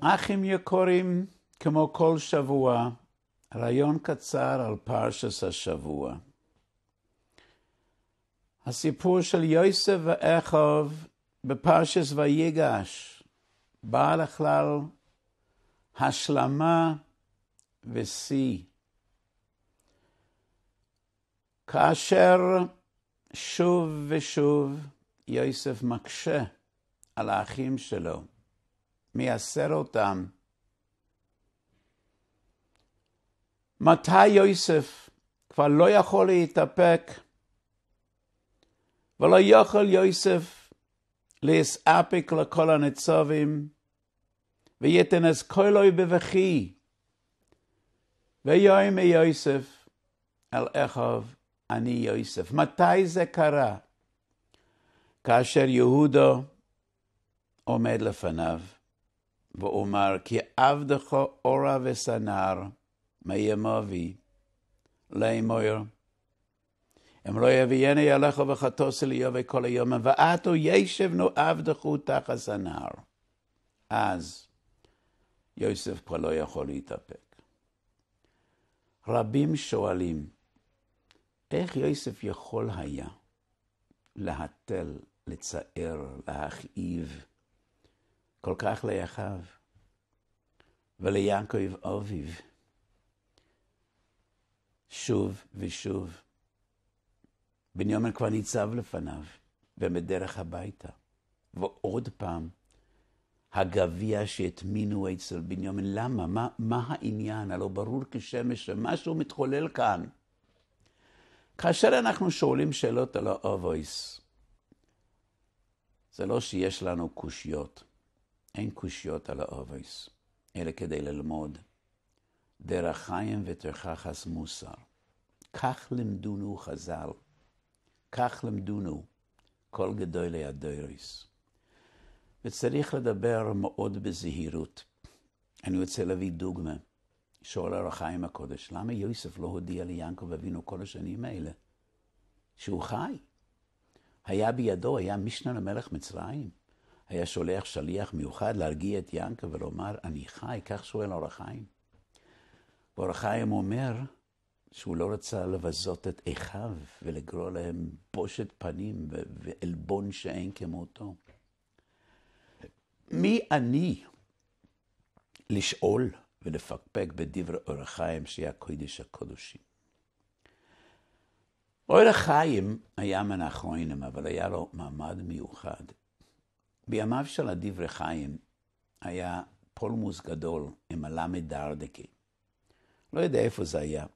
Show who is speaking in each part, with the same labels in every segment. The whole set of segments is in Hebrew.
Speaker 1: אחים יקורים, כמו כל שבוע, רעיון קצר על פרשס השבוע. הסיפור של יוסף ואיכוב בפרשס ויגש בא לכלל השלמה ושיא. כאשר שוב ושוב יוסף מקשה על האחים שלו, מייסר אותם. מתי יוסף כבר לא יכול להתאפק, ולא יכול יוסף להסאפק לכל הניצבים, ויתנס כלוי בבכי, ויואי מיוסף אל אחיו אני יוסף. מתי זה קרה? כאשר יהודו עומד לפניו, ואומר, כי עבדך אורה וסנר מימו אבי, לאמור, אם לא יביאני אליך וחטוס אל איובי כל היום, ועתו ישבנו עבדך תחת סנר. אז יוסף כבר לא יכול להתאפק. רבים שואלים, איך יוסף יכול היה להתל, לצער, להכאיב כל כך ליחיו וליעקב אביו שוב ושוב? בניומן כבר ניצב לפניו ובדרך הביתה, ועוד פעם הגביע שהטמינו אצל בניומן, למה? מה, מה העניין? הלא ברור כשמש שמשהו מתחולל כאן. כאשר אנחנו שואלים שאלות על האובויס, זה לא שיש לנו קושיות. אין קושיות על האובויס, אלא כדי ללמוד דרך חיים ותרחחס מוסר. כך לימדונו חז"ל, כך לימדונו כל גדולי הדויריס. וצריך לדבר מאוד בזהירות. אני רוצה להביא דוגמה. שואל הרחיים הקודש, למה יוסף לא הודיע ליעקב אבינו כל השנים האלה שהוא חי? היה בידו, היה משנה למלך מצרים, היה שולח שליח מיוחד להרגיע את יעקב ולומר, אני חי, כך שואל אור החיים. ואור החיים אומר שהוא לא רצה לבזות את אחיו ולגרור להם בושת פנים ועלבון שאין כמותו. מי אני לשאול ולפקפק בדברי אור החיים שהיה קודש הקודשים. אור החיים היה מן האחרונים, אבל היה לו מעמד מיוחד. בימיו של הדברי חיים היה פולמוס גדול עם הלמד דרדקי. לא יודע איפה זה היה,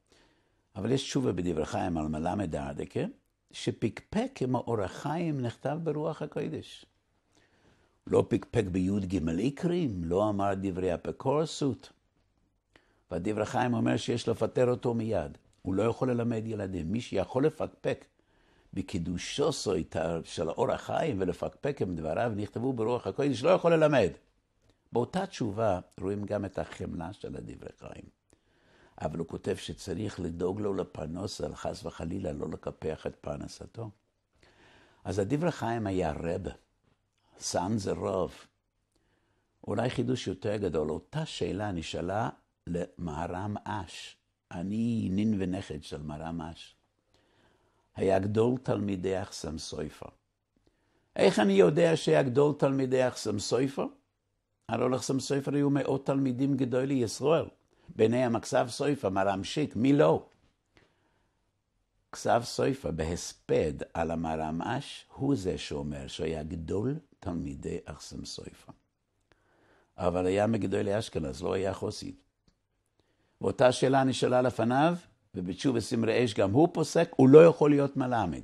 Speaker 1: אבל יש תשובה בדברי חיים על מלמד דרדקי, שפקפק עם האור החיים נכתב ברוח הקודש. לא פקפק בי"ג עיקרים, לא אמר דברי אפיקורסות, והדברי חיים אומר שיש לפטר אותו מיד. הוא לא יכול ללמד ילדים. מי שיכול לפקפק בקידושו סויטר של אור החיים ולפקפק עם דבריו נכתבו ברוח הקודש, לא יכול ללמד. באותה תשובה רואים גם את החמלה של הדברי חיים. אבל הוא כותב שצריך לדאוג לו לפרנס, על חס וחלילה לא לקפח את פרנסתו. אז הדברי חיים היה רב, סאן זה רוב. אולי חידוש יותר גדול, אותה שאלה נשאלה למהר"ם אש. אני נין ונכד של מהר"ם אש. היה גדול תלמידי אחסם סויפה. איך אני יודע שהיה גדול תלמידי אחסם סויפה? הלא אחסם סויפה היו מאות תלמידים גדולי ישראל. ביניהם הכסף סויפה, מר"ם שיק, מי לא? כסף סויפה בהספד על המר"ם אש, הוא זה שאומר שהיה גדול תלמידי אחסם סויפה. אבל היה מגדולי אשכנז, לא היה חוסית. ואותה שאלה נשאלה לפניו, ובתשוב וסמרי אש גם הוא פוסק, הוא לא יכול להיות מלמד.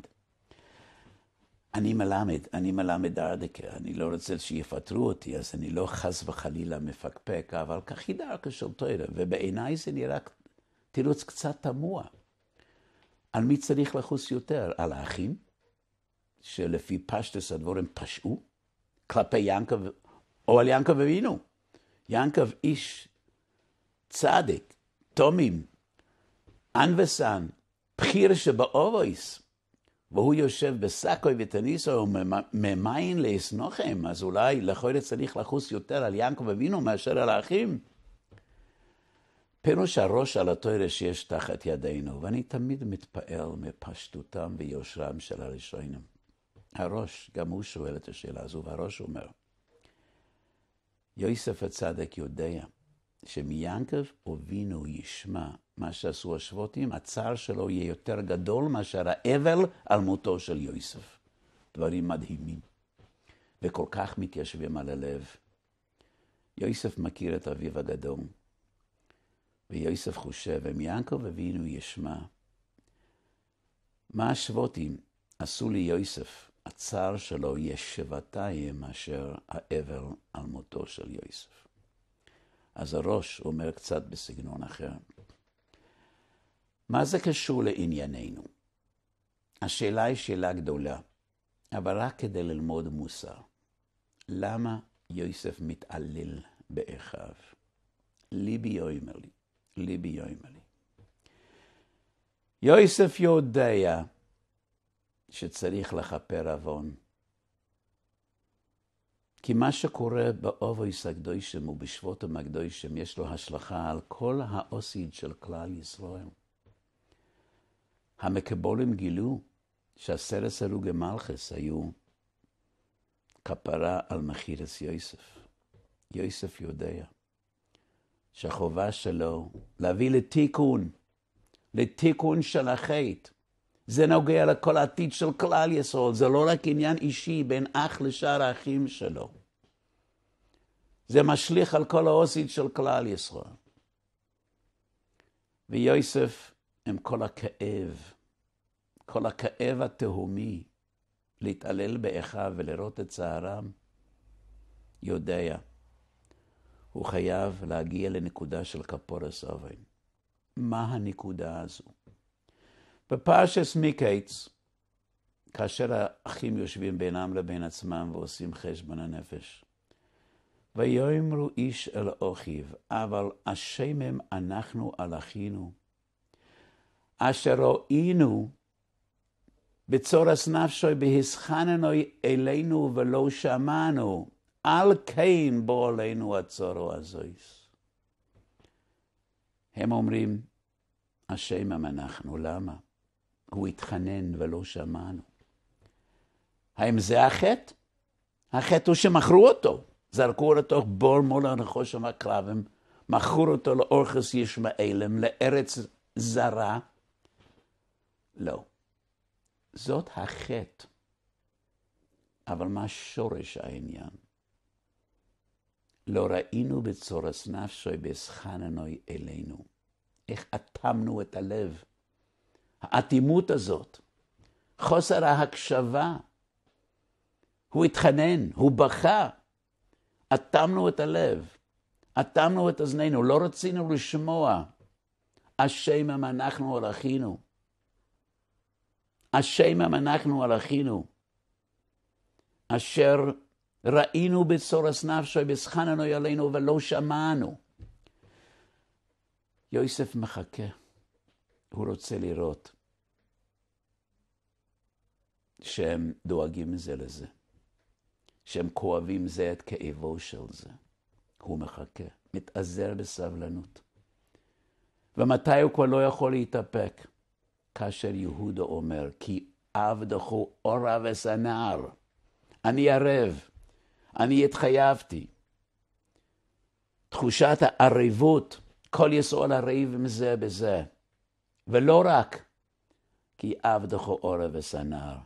Speaker 1: אני מלמד, אני מלמד דרדקר, אני לא רוצה שיפטרו אותי, אז אני לא חס וחלילה מפקפק, אבל כך היא דרכה של תוירה, ובעיניי זה נראה תירוץ קצת תמוה. על מי צריך לחוס יותר? על האחים, שלפי פשטס הדבורים פשעו, כלפי ינקב, או על ינקב אבינו. ינקב איש צדיק, תומים, אן וסן, בחיר שבאובויס, והוא יושב בסקוי וטניסו וממיין לאסנוכם, אז אולי לכל צריך לחוס יותר על ינקו אבינו מאשר על האחים. פירוש הראש על התואר שיש תחת ידינו, ואני תמיד מתפעל מפשטותם ויושרם של הראשונים. הראש, גם הוא שואל את השאלה הזו, והראש אומר, יוסף הצדק יודע שמיענקב אבינו ישמע מה שעשו השבוטים, הצער שלו יהיה יותר גדול מאשר האבל על מותו של יוסף. דברים מדהימים. וכל כך מתיישבים על הלב. יוסף מכיר את אביו הגדול, ויוסף חושב, אם יעקב ישמע, מה השבוטים עשו לי יוסף? הצער שלו יהיה שבעתיים מאשר האבל על מותו של יוסף. אז הראש אומר קצת בסגנון אחר. מה זה קשור לענייננו? השאלה היא שאלה גדולה, אבל רק כדי ללמוד מוסר. למה יוסף מתעלל באחיו? ליבי יאמר לי, ליבי יאמר לי. יוסף יודע שצריך לכפר עוון, כי מה שקורה באובויס הקדוישם ובשבות הקדוישם, יש לו השלכה על כל האוסיד של כלל ישראל. המקבולים גילו שהסרס הרוגי מלכס היו כפרה על מחירס יוסף. יוסף יודע שהחובה שלו להביא לתיקון, לתיקון של החטא. זה נוגע לכל העתיד של כלל יסוד, זה לא רק עניין אישי בין אח לשאר האחים שלו. זה משליך על כל העושית של כלל יסוד. ויוסף עם כל הכאב, כל הכאב התהומי, להתעלל באחיו ולראות את צערם, יודע, הוא חייב להגיע לנקודה של כפורס אבן. מה הנקודה הזו? בפרשס מיקייטס, כאשר האחים יושבים בינם לבין עצמם ועושים חשבון הנפש. ויאמרו איש אל אחיו, אבל השמם אנחנו על אחינו, אשר ראינו בצורס נפשוי בהסחננו אלינו ולא שמענו, על כן בוא עלינו הצורו הזויס. הם אומרים, השמם אנחנו, למה? הוא התחנן ולא שמענו. האם זה החטא? החטא הוא שמכרו אותו. זרקו לתוך בור מול הנחוש המקרבים, מכרו אותו לאורכס ישמעאלם, לארץ זרה. לא. זאת החטא. אבל מה שורש העניין? לא ראינו בצורס נפשוי בסחננוי אלינו. איך אטמנו את הלב. האטימות הזאת, חוסר ההקשבה. הוא התחנן, הוא בכה. אטמנו את הלב, אטמנו את אוזנינו, לא רצינו לשמוע. אם אנחנו הלכינו. אשם אם אנחנו הלכינו. אשר ראינו בצורס נפשו, בסחננו עלינו ולא שמענו. יוסף מחכה. הוא רוצה לראות שהם דואגים זה לזה, שהם כואבים זה את כאבו של זה. הוא מחכה, מתאזר בסבלנות. ומתי הוא כבר לא יכול להתאפק? כאשר יהודה אומר, כי אב דחו אורה וסנער. אני ערב, אני התחייבתי. תחושת הערבות, כל ישראל ערב עם זה בזה. ולא רק, כי עבדכו עורב וסנר.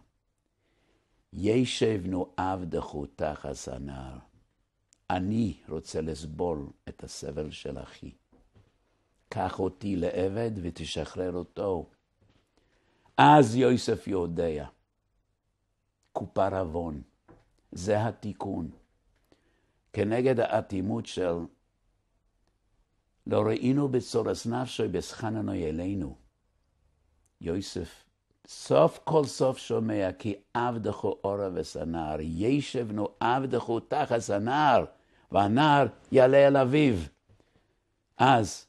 Speaker 1: ישבנו עבדכו תחת סנר. אני רוצה לסבול את הסבל של אחי. קח אותי לעבד ותשחרר אותו. אז יוסף יודע. כופר עוון. זה התיקון. כנגד האטימות של לא ראינו בצורס נפשו בסחננו אלינו. יוסף סוף כל סוף שומע כי עבדכו אורה וסנר, ישבנו עבדכו תחס הנער, והנער יעלה אל אביו. אז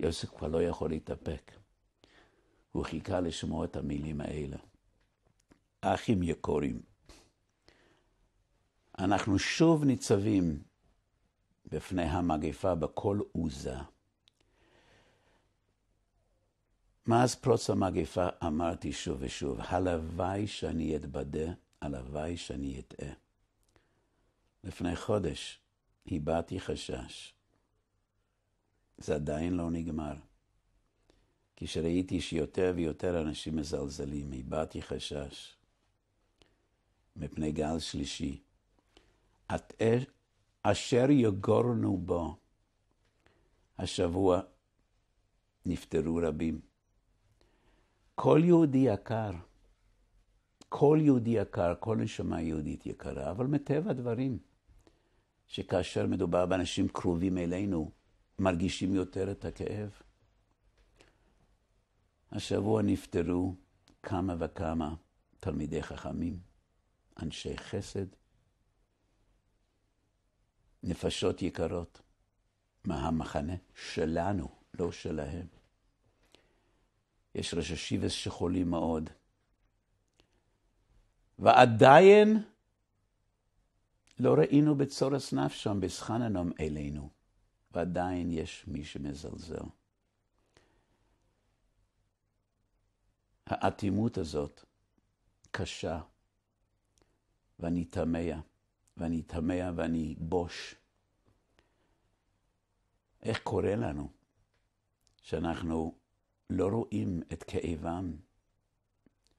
Speaker 1: יוסף כבר לא יכול להתאפק. הוא חיכה לשמוע את המילים האלה. אחים יקורים, אנחנו שוב ניצבים בפני המגפה בכל עוזה. מאז פרוץ המגפה אמרתי שוב ושוב, הלוואי שאני אתבדה, הלוואי שאני אטעה. לפני חודש הבעתי חשש. זה עדיין לא נגמר. כשראיתי שיותר ויותר אנשים מזלזלים, הבעתי חשש מפני גל שלישי. אשר יגורנו בו. השבוע נפטרו רבים. כל יהודי יקר, כל יהודי יקר, כל נשמה יהודית יקרה, אבל מטבע הדברים, שכאשר מדובר באנשים קרובים אלינו, מרגישים יותר את הכאב. השבוע נפטרו כמה וכמה תלמידי חכמים, אנשי חסד, נפשות יקרות מהמחנה שלנו, לא שלהם. יש רששיבס שחולים מאוד. ועדיין לא ראינו בצורס נפשם בסחננום אלינו, ועדיין יש מי שמזלזל. האטימות הזאת קשה, ואני תמה, ואני תמה ואני בוש. איך קורה לנו שאנחנו לא רואים את כאבם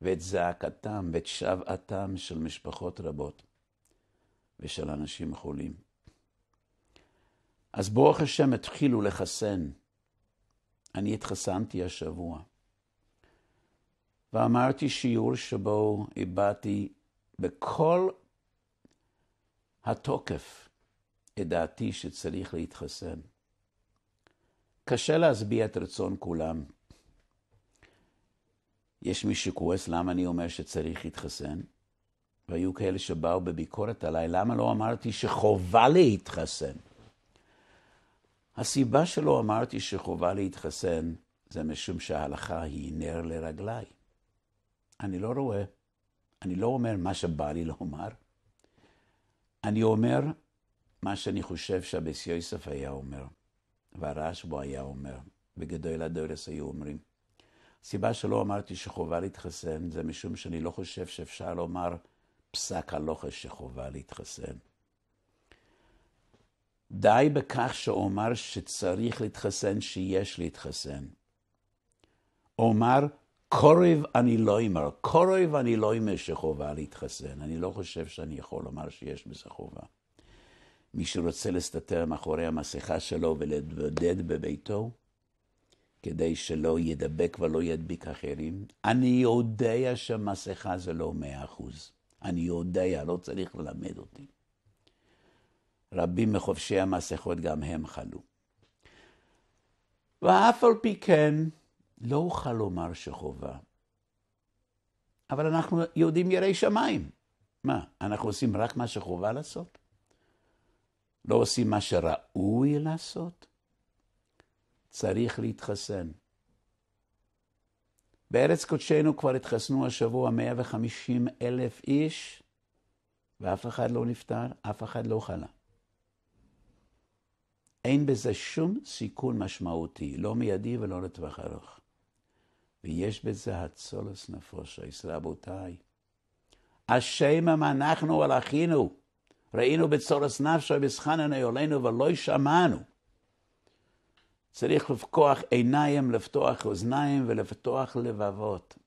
Speaker 1: ואת זעקתם ואת שוועתם של משפחות רבות ושל אנשים חולים. אז ברוך השם התחילו לחסן. אני התחסנתי השבוע. ואמרתי שיעור שבו הבעתי בכל התוקף את דעתי שצריך להתחסן. קשה להשביע את רצון כולם. יש מי שכועס למה אני אומר שצריך להתחסן, והיו כאלה שבאו בביקורת עליי, למה לא אמרתי שחובה להתחסן? הסיבה שלא אמרתי שחובה להתחסן זה משום שההלכה היא נר לרגליי. אני לא רואה, אני לא אומר מה שבא לי לומר. אני אומר מה שאני חושב שהבסיוסף היה אומר, והרעש בו היה אומר, וגדול הדורס היו אומרים. סיבה שלא אמרתי שחובה להתחסן, זה משום שאני לא חושב שאפשר לומר פסק הלוחש שחובה להתחסן. די בכך שאומר שצריך להתחסן, שיש להתחסן. אומר, קורב אני לא אמר, קורב אני לא אמר שחובה להתחסן. אני לא חושב שאני יכול לומר שיש בזה חובה. מי שרוצה להסתתר מאחורי המסכה שלו ולהתבודד בביתו, כדי שלא ידבק ולא ידביק אחרים. אני יודע שמסכה זה לא מאה אחוז. אני יודע, לא צריך ללמד אותי. רבים מחובשי המסכות גם הם חלו. ואף על פי כן, לא אוכל לומר שחובה. אבל אנחנו יהודים ירי שמיים. מה, אנחנו עושים רק מה שחובה לעשות? לא עושים מה שראוי לעשות? צריך להתחסן. בארץ קודשנו כבר התחסנו השבוע 150 אלף איש, ואף אחד לא נפטר, אף אחד לא חלה. אין בזה שום סיכון משמעותי, לא מיידי ולא לטווח ארוך. ויש בזה הצולס נפושה, ישראל רבותיי. השמם אנחנו הלכינו, ראינו בצורס נפשו ובסחננו עלינו ולא שמענו. צריך לפקוח עיניים, לפתוח אוזניים ולפתוח לבבות.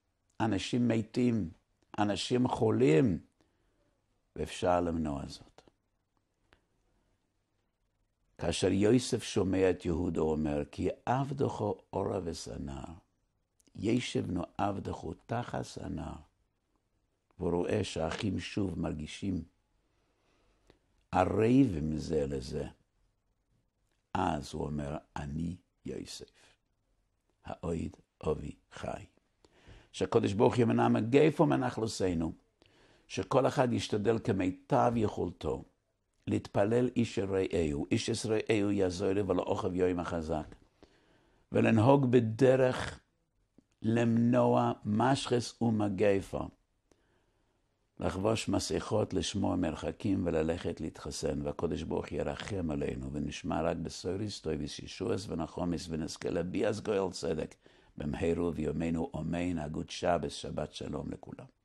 Speaker 1: אנשים מתים, אנשים חולים, ואפשר למנוע זאת. כאשר יוסף שומע את יהודה אומר, כי עבדכו אורה וסנר, ישבנו עבדכו תחת סנר, ורואה שהאחים שוב מרגישים ערבים זה לזה. אז הוא אומר, אני יוסף, האויד אובי חי. שהקדוש ברוך הוא ימנע מגיפו מנחלוסינו, שכל אחד ישתדל כמיטב יכולתו להתפלל איש אל רעהו, איש אל רעהו יעזור לי ולאוכב יוים החזק, ולנהוג בדרך למנוע משחס ומגיפו. לחבוש מסכות, לשמוע מרחקים וללכת להתחסן, והקודש ברוך ירחם עלינו, ונשמע רק בסויריס, טויביס ישועס ונחומיס ונזכה להביע גואל צדק, במהירו ויומנו אומן, הגוד שבס, שבת שלום לכולם.